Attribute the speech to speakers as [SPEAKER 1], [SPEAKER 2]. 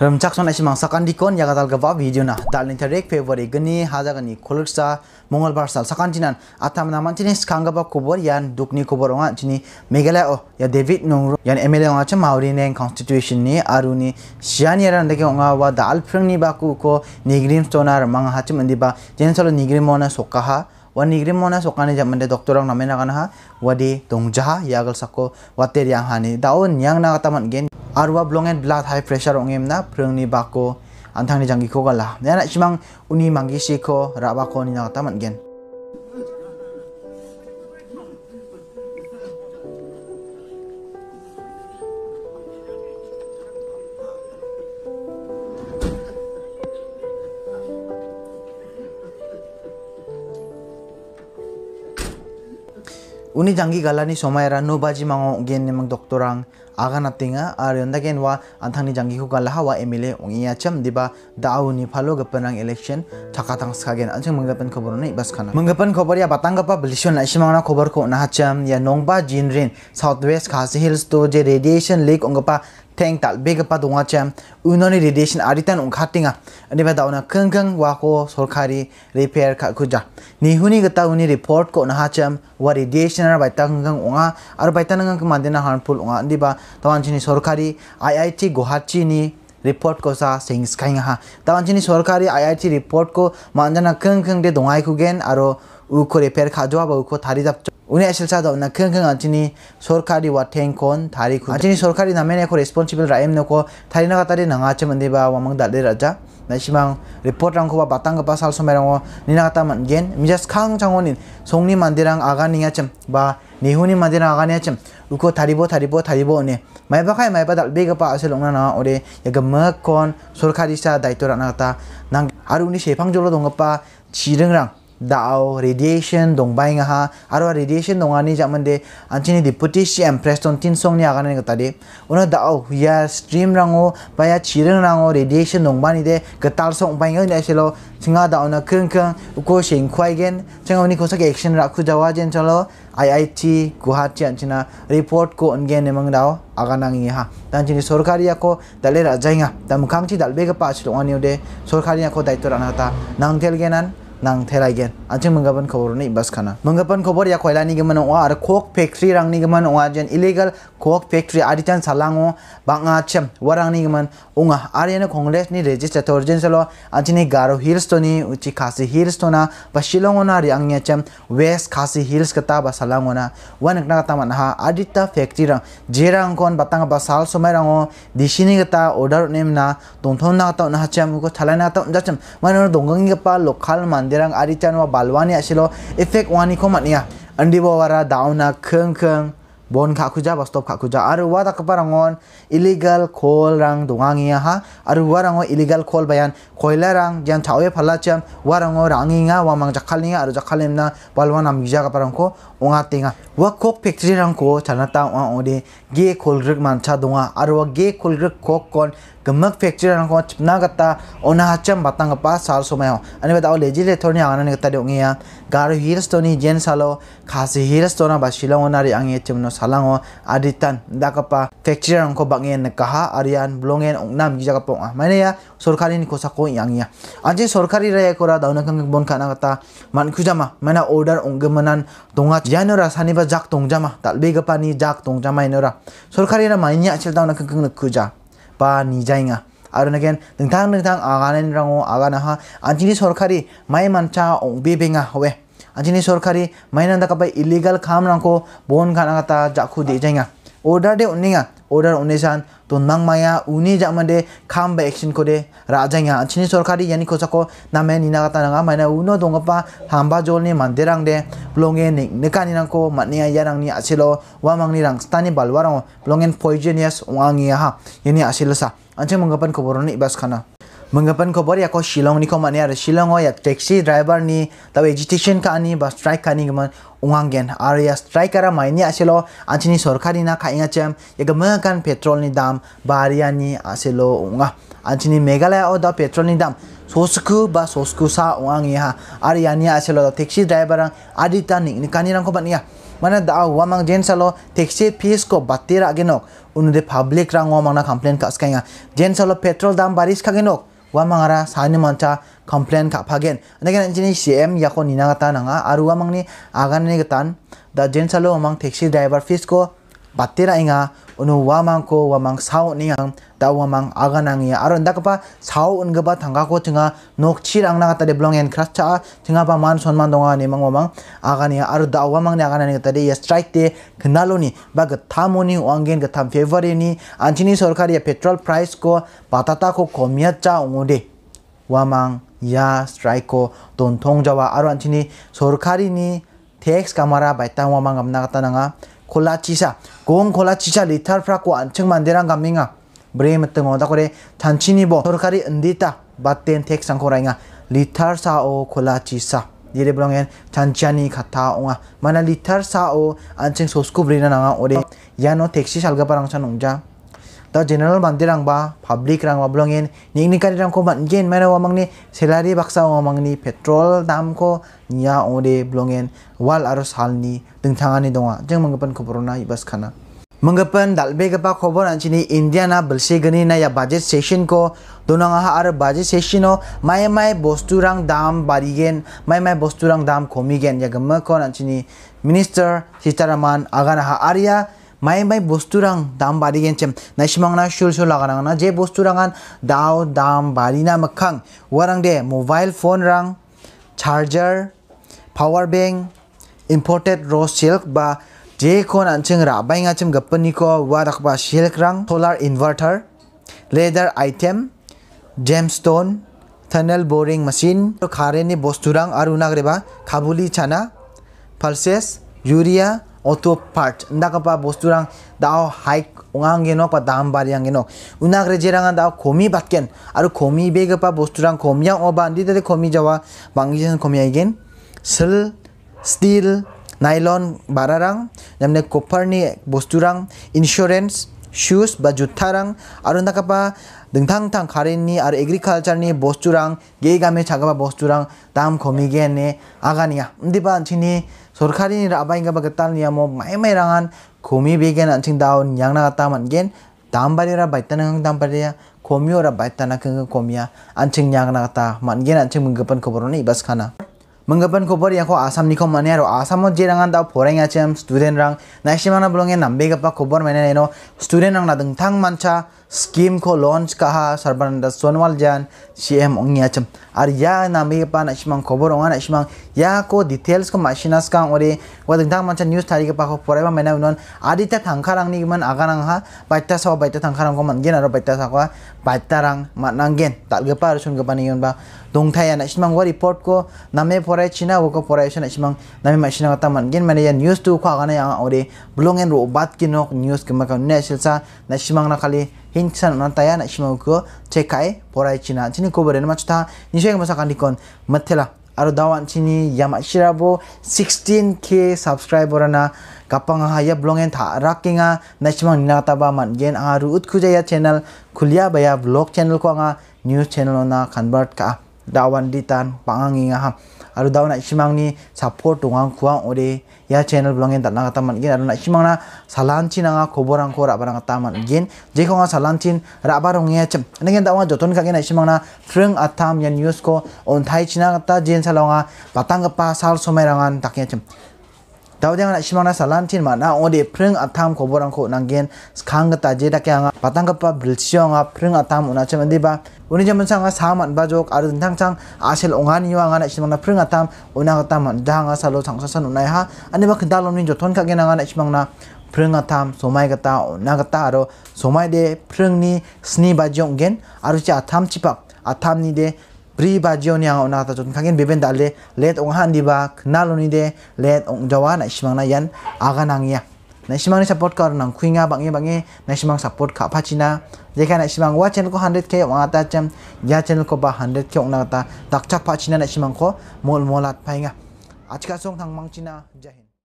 [SPEAKER 1] ramchakson ashimang sakandi kon ya yagatal gaba video na dalin tarek february gani sa, koloksa mongolbar sal sakantinan atamna mantini skangaba kubor yan dukni kubor onga chini meghalaya o ya david nongro yan mla onga cha maori neng constitution ni aruni shiani ran deke onga wa dal phrang ni ba ku ko nigrim stonar mang hachim andi ba jen solo nigrim ona sokaha wani grim mona sokani jam mende doktorang namena kana ha wadi jaha yagal sako water yang hani daun yang na kataman gen arwa blongen blood high pressure emna prung ni bako antangni janggiko gala yana cimang uni mangi siko rabako ni na kataman gen Uni tanggi galani somaira no baji mango gen nemang doktorang aga natinga ar yondagen wa anthangni janggi ku galaha wa emile iya cham diba dau ni phalo gapanang election thakatang gen anjing manggapan khobor nei bas khana manggapan khobor ya Batang batangapa bilishon na khobor ko na cham ya nongba jinrin southwest khasi hills to je radiation leak ongpa teng tal bega pa dunga cham unoni radiation aritan katinga ani ba dauna kengkeng wa ko solkari repair ka kuja ni huni gata uni report ko na cham wa radiation ar baita ong a ar baita nang kang mandena harmful onga ani ba tawanchini सरकारी IIT report को सा सेंग्स खाइङहा तावानचिनि सरकारी IIT report को मानजना कंग कंग दे कुगेन आरो उखो रिपेयर खाजवा बा उखो थारि जाप उने एसेल सा दवना कंग कंग आचिनि सरकारी वा कोन थारि खु आचिनि सरकारी नामे ने को रिस्पोंसिबल राइम ने को थारी नगा तारी नंगा छे मंदे बा वमंग दले राजा na simang report rang khuba batang kapa sal somerang o ninagata man gen mijas khang changonin songni mandirang aga ninga chem ba nihuni mandirang aga ninga chem uko tharibo tharibo tharibo ne maiba khai maiba dal bega pa asel ongna na ore yaga mak kon sorkari sa daitora nagata nang aruni shephang jolo dongpa chireng rang dao radiation dong bai nga ha aro radiation dong ani jam de anchini di potassium preston tin song ni agane ka tade ona dao ya stream rango ba ya chiren rango radiation dong bani de katal song bai nga ni selo singa dao na kren kren ko shin khwai gen chang ni ko sa ke action ra khu jawa jen chalo iit guwahati anchina report ko ngen ne mang dao aganang ha tanchini sorkari ko dale ra jainga tam khangchi dalbe ka pa chlo ani de sorkari ko daitor anata nang tel genan nang thelaigen anjing menggapan khobor ni bas kana menggapan khobor ya koila ni gimana wa ar kok factory rang ni gimana wa jen illegal kok factory adichan salango banga chem warang ni gimana unga yang kongres nih ni registrator jen selo anchini garo hills to ni uci kasih hills to na pas shillong na ri angya chem west khasi hills kata ba salango na wan kna kata man ha factory rang jerang kon batang ba sal somai rango disini kata order nem na tongthon na ta na chem ko thalai na ta jachem man donggang lokal mandi manderang ari chanwa balwani asilo effect wani khomatnia andi bawara dauna kheng kheng bon kha khuja bastop kha khuja aru wa tak parangon illegal khol rang dungangi ha aru wa rango illegal khol bayan koila rang jan thawe phala cham wa rango ranginga wa mang jakhalinga aru jakhalemna balwa nam gija ka parangko onga tinga wa kok factory rang ko chanata wa ode ge khol ruk man cha dunga aru wa ge khol ruk kok kon gemak factory rang ko chipna gata ona cham batang pa sal somayo ani ba daw legislator ni angana ni gata de ongia garu hirastoni jen salo kasi khasi hirastona ba shilango nari ange chimno salango aditan dakapa factory rangko bangen kaha arian blongen ongnam gijakapa ong ah, mane ya sorkari ni kosako yangya aje sorkari raya kora dauna kang bon kana kata man kujama mana order ong onggemenan donga sani ba jak tong jama bega pa ni jak tong jama inora sorkari ra mainya chil dauna kang nekuja ba nijainga 아르 tentang 능탕 능탕 아가는 랑오 아가나하 mai mancha ong 만차 옹비뱅아 호웨 ajini sorkari mainan da kapai illegal kham rangko bon khana ta jakhu de jainga order de uninga order unesan to nang maya uni jamade kham ba action kore rajanga ajini sorkari yani kosako name nina kata nanga maina uno dongapa hamba jolni mandirang de blongen nik nekani rangko ya yarang ni asilo wamang ni rang stani balwarang blongen poisonous wangi ha yani asilo sa mangapan manggapan koboroni ibas khana Mengapa nih beri aku kok ni nih kemana ada Shillong oh ya taxi driver ni tahu agitation kah ni bus strike kah nih kemana? gen area ya, strike kara mainnya aja lo, anci nih sorkari ni nak ingat cem, ya kemana kan petrol ni dam, baria nih aja lo unga, anci mega Meghalaya oh da petrol ni dam, sosku bus sosku sa ungang ya, area ya ni aja lo da taxi driver ang adita ni ini kani nang kemana ya? Mana da awam mang jen salo taxi piece batera genok? Untuk de public rang awam ang komplain kas kaya, jen salo petrol dam baris genok? wamangara sani mancha complain ka phagen negen jini cm yako ninagata nanga aru wamang agan ni gatan da jensalo among taxi driver fees ko batera inga wamangko wamang ko wamang sao niang da wamang aga nang aron dakapa kapa sao un gaba tangga ko tinga nok chi rang na ta de blong en kras cha tinga pa man son man donga ni mang wamang aga ni aron da wamang ni aga nang ta de ya strike de, knalo ni ba ga thamo ni wangen ga tham favor ni anchini ya petrol price ko patata ko komia cha ungode wamang ya strike ko don tong jawa aron anchini sarkari ni Teks kamara baitang wamang amna kata nanga 콜라치샤 고온 콜라치샤 리탈프라고 안청 만데랑 감밍아 브레임 뜨모다 거래 단친이보 서로카리 은디타 바텐 텍상 코라잉아 리탈사오 콜라치샤 예레브랑엔 잔치아니 가타 옹아 마나 리탈사오 안청 소스쿠 브리나 나가 오레 야노 택시 살가바랑 찬 옹자 the general rang ba public rang wablongin ningni kari rang ko wa mang ni selari baksa ni petrol dam ko nya ode blongin wal hal aro salni dong donga jeng manggapan koborona ibas gapan dal be gapa an chini india na gani na ya budget session ko ha ar budget session o mai mai bostu rang dam barigen mai mai bostu rang dam komigen ya gamma kon chini minister sitaraman agana ha arya माय बुस्तुरां दाम बारिगेनचेम सुर सुर लगाना जे बुस्तुरांगान दाव दाम बारिना मखां दे मोबाइल फोन रंग चार्जर पावर बैंक इम्पोर्टेड रो सिल्क बा जेखन आनचिं राबाइंगाचिम गप्पनिको वाराखबा सिल्क रंग solar inverter leather gem stone थनल बोरिंग मशीन तो खारेनि बुस्तुरां आरो नागरेबा छाना चाना urea auto part ndaka pa bosturang dao hike ungang genok pa dam bari ang genok unagre jeranga dao komi batken aru komi bega pa bosturang komya oba andi de komi jawa bangisen komi again sil steel nylon bararang namne copper ni bosturang insurance shoes ba jutharang aru ndaka pa dingthang thang kharen ni aru agriculture ni bosturang ge game chaga pa bosturang dam komi gen ne aganiya ndi ba chini sorkari ni abai ga bagatal ni amo mai mai rangan komi begen anjing daun yang na kata man gen tambari ra baitan ngang tambari ya komio ora baitan na keng ya anching yang na kata man gen anching menggepan kobor ni bas kana menggepan kobor yang ko asam ni ko mane aro asam mo je rangan tau poreng achem student rang naishimana bulong ya nambe gapa pa kobor mane no student rang na dengthang mancha scheme খো launch কাহা সর্বানন্দ সোনওয়াল জান সিএম ওং আচম আর ইয়া নামে পান আসমান খবর ওয়ান আসমান ইয়া কো ডিটেলস কো মাসিনাস কাং ওরে ওয়া দিন দাম মানচা নিউজ তারিখ পাখো পড়াইবা মেনা উনন আদিতা থাংখা রাং নিগমান আগা রাং হা বাইতা সাও বাইতা থাংখা রাং গমান গেন আর বাইতা সাকো বাইতা রাং মান নাং গেন তাল গে পার সুন গপানি ইয়ন বা দংথাই আন আসমান ও রিপোর্ট কো নামে পড়াই চিনা ও কো পড়াই সুন আসমান নামে মাসিনা গতা মান গেন মানে ইয়া নিউজ টু কো আগানে ওরে ব্লং এন রো বাত কি নক নিউজ কি মাকা নেশেলসা নাসিমাং না খালি hin nantaya na taya na shimau ko porai china chini ko beren ma chuta shai ma sakan dikon metela aro dawan chini yamashira bo 16k subscriber na kapang ha ya blongen tha rakinga ni nina taba man gen aru jaya channel kulia baya vlog channel ko nga news channel na convert ka dawan ditan pangangi nga ha aru dau na ni support tungang kuang ore ya channel blongen datna kata mangin aru na na simangna salanchin anga khoborangko rabarang salanchi mangin jekhonga salanchin chem chim nengin dawa joton kage na simangna threng atam ya news ko on thai china kata jen salonga batang pa sal somai tak takye chem tawdeng na shimana salantin ma na ode p r i n g atam koborang ko nanggen skang ta je da kyang patang ka pa b i l s i o n g a p r i n g atam una chema d i ba uni jaman sang a sa man ba jok ar dang t h a n g asel ongani wa ngana shimana p r i n g atam una ka ta man da nga salo chang sa san unai ha ani ba k n t a l o m ni j o t o n ka ge na ngana shimangna a p r i n atam somai ka ta ka ta somai ro r i de p 프릉아탐 소마이가타 오나가타로 소마이데 프릉니 스니바지옹겐 아루치 atam ni de pri ba jion yang ona ta chon kangin beben da let ong handi ba na lo de let ong jawa na simang na yan aga nang ya na simang ni support kar nang khuinga bangi bangi na simang support kha pha china jekha na simang wa channel ko 100k ong ta cham ya channel ko ba 100k ong na ta tak chak pha na simang ko mol molat phainga ajka song thang mang china jai